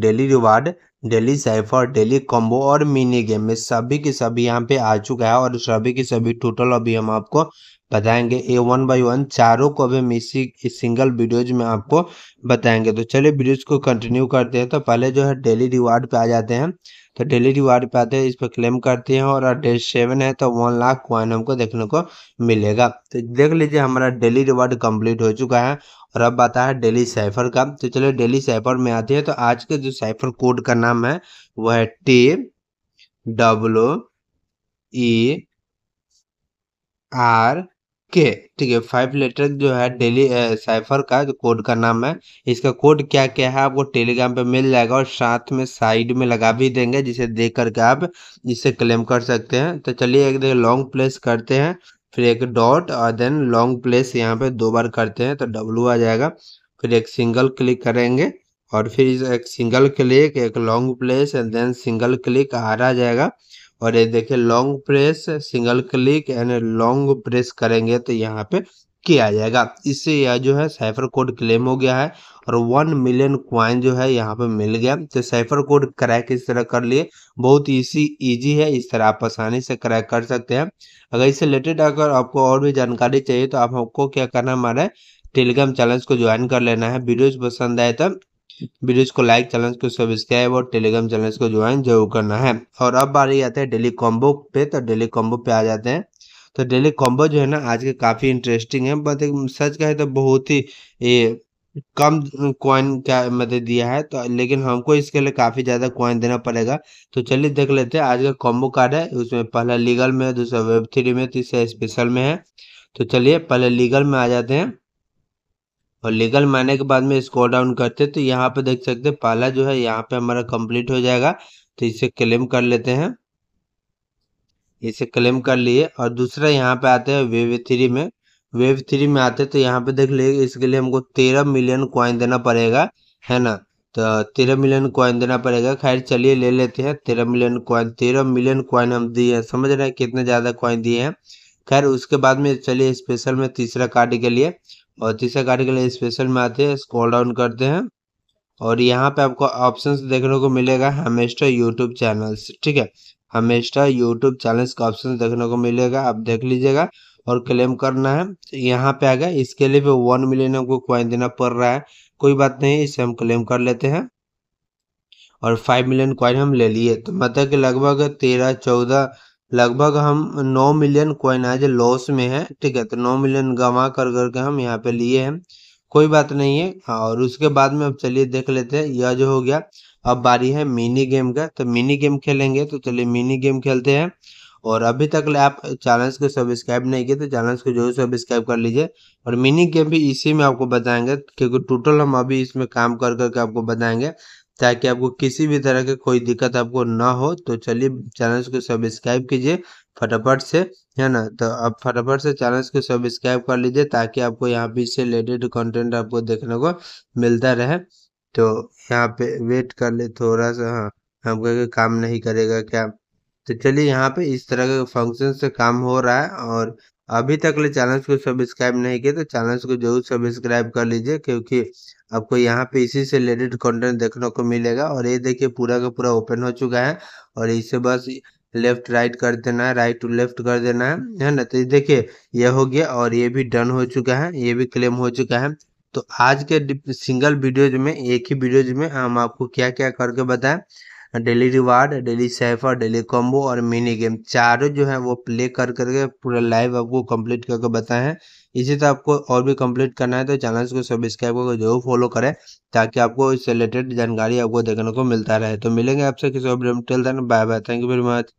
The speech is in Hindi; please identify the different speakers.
Speaker 1: daily reward daily cipher daily combo और मिनी गेम में सभी के सभी यहाँ पे आ चुका है और सभी के सभी टोटल अभी हम आपको बताएंगे ए वन बाई वन चारों को अभी मिसी सिंगल वीडियोज में आपको बताएंगे तो चलिए वीडियोज को कंटिन्यू करते हैं तो पहले जो है डेली रिवार्ड पे आ जाते हैं तो डेली रिवार्ड पे आते हैं इस पर क्लेम करते हैं और डे सेवन है तो वन लाख क्वाइन हमको देखने को मिलेगा तो देख लीजिए हमारा डेली रिवार्ड कंप्लीट हो चुका है और अब आता है डेली साइफर का तो चलिए डेली साइफर में आते हैं तो आज के जो साइफर कोड का नाम नाम है वह है टी डब्लू ई आर के ठीक है फाइव लेटर जो है डेली साइफर का जो कोड का नाम है इसका कोड क्या क्या है आपको टेलीग्राम पे मिल जाएगा और साथ में साइड में लगा भी देंगे जिसे देख करके आप इसे क्लेम कर सकते हैं तो चलिए एक देखिए लॉन्ग प्लेस करते हैं फिर एक डॉट और देन लॉन्ग प्लेस यहाँ पे दो बार करते हैं तो डब्लू आ जाएगा फिर एक सिंगल क्लिक करेंगे और फिर एक सिंगल क्लिक एक long press and then single click आ जाएगा और ये देखिए long press single click and long press करेंगे तो यहाँ पे किया जाएगा इससे यह जो है साइफर कोड क्लेम हो गया है और वन मिलियन क्वाइन जो है यहाँ पे मिल गया तो साइफर कोड क्रैक इस तरह कर लिए बहुत इसी इजी है इस तरह आप आसानी से क्रैक कर सकते हैं अगर इससे रिलेटेड अगर आपको और भी जानकारी चाहिए तो आपको क्या करना हमारे टेलीग्राम चैनल को ज्वाइन कर लेना है वीडियोज पसंद आए तो वीडियोज को लाइक चैनल को सब्सक्राइब और टेलीग्राम चैनल को ज्वाइन जरूर करना है और अब बारी आते हैं डेली कॉम्बो पे तो डेली कॉम्बो पे आ जाते हैं तो डेली कॉम्बो जो है ना आज के काफ़ी इंटरेस्टिंग है बट सच कहे तो बहुत ही ए, कम कॉइन का मतलब दिया है तो लेकिन हमको इसके लिए काफ़ी ज़्यादा कॉइन देना पड़ेगा तो चलिए देख लेते हैं आज का कॉम्बो कार्ड है उसमें पहला लीगल में दूसरा वेब थ्री में तीसरा स्पेशल में है तो चलिए पहले लीगल में आ जाते हैं और लीगल मारने के बाद में स्कोर डाउन करते हैं तो यहाँ पे देख सकते हैं पहला जो है यहाँ पे हमारा कंप्लीट हो जाएगा तो इसे क्लेम कर लेते हैं इसे क्लेम कर लिए और दूसरा यहाँ पे आते हैं वेव थ्री में वेव थ्री में आते तो यहाँ पे देख लीजिए इसके लिए हमको तेरह मिलियन क्वाइन देना पड़ेगा है ना तो तेरह मिलियन क्वाइन देना पड़ेगा खैर चलिए ले लेते हैं तेरह मिलियन क्वाइन तेरह मिलियन क्वाइन हम दिए हैं समझ रहे हैं कितने ज़्यादा क्वाइन दिए हैं खैर उसके बाद में चलिए स्पेशल में तीसरा कार्ड के लिए और तीसरे कार्ड के लिए स्पेशल में आते हैं स्क्रॉल डाउन करते हैं और यहाँ पे आपको ऑप्शंस देखने को मिलेगा हमेशा यूट्यूब चैनल्स ठीक है हमेशा यूट्यूब चैनल्स का ऑप्शन देखने को मिलेगा आप देख लीजिएगा और क्लेम करना है तो यहाँ पे आ गया इसके लिए भी वन मिलियन को क्वाइन देना पड़ रहा है कोई बात नहीं इसे हम क्लेम कर लेते हैं और फाइव मिलियन क्वाइन हम ले लिए तो मतलब कि लगभग तेरह चौदह लगभग हम नौ मिलियन कॉइन आज लॉस में है ठीक है तो नौ मिलियन गंवा कर करके हम यहाँ पे लिए हैं कोई बात नहीं है हाँ, और उसके बाद में अब चलिए देख लेते हैं यह जो हो गया अब बारी है मिनी गेम का तो मिनी गेम खेलेंगे तो चलिए मिनी गेम खेलते हैं और अभी तक आप चैनल्स को सब्सक्राइब नहीं किए तो चैनल्स को जरूर सब्सक्राइब कर लीजिए और मिनी गेम भी इसी में आपको बताएंगे क्योंकि टोटल हम अभी इसमें काम कर करके आपको बताएंगे ताकि आपको किसी भी तरह की कोई दिक्कत आपको ना हो तो चलिए चैनल को सब्सक्राइब कीजिए फटाफट से है ना तो आप फटाफट से चैनल को सब्सक्राइब कर लीजिए ताकि आपको यहाँ पे इससे रिलेटेड कंटेंट आपको देखने को मिलता रहे तो यहाँ पे वेट कर ले थोड़ा सा हाँ हम कहेंगे काम नहीं करेगा क्या तो चलिए यहाँ पे इस तरह के फंक्शन से काम हो रहा है और अभी तक ले चैनल को सब्सक्राइब नहीं किया तो चैनल को जरूर सब्सक्राइब कर लीजिए क्योंकि आपको यहाँ पे इसी से रिलेटेड कंटेंट देखने को मिलेगा और ये देखिए पूरा का पूरा ओपन हो चुका है और इसे बस लेफ्ट राइट कर देना है राइट टू लेफ्ट कर देना है है ना तो देखिए यह हो गया और ये भी डन हो चुका है ये भी क्लेम हो चुका है तो आज के सिंगल वीडियोज में एक ही वीडियोज में हम आपको क्या क्या करके बताएं daily reward daily cipher daily combo और मिनी गेम चारों जो है वो प्ले कर करके पूरा लाइव आपको कंप्लीट करके बताएं इसी तरह आपको और भी कंप्लीट करना है तो चैनल को सब्सक्राइब करके जरूर फॉलो करें ताकि आपको इससे रिलेटेड जानकारी आपको देखने को मिलता रहे तो मिलेंगे आपसे किसी और bye bye thank you very much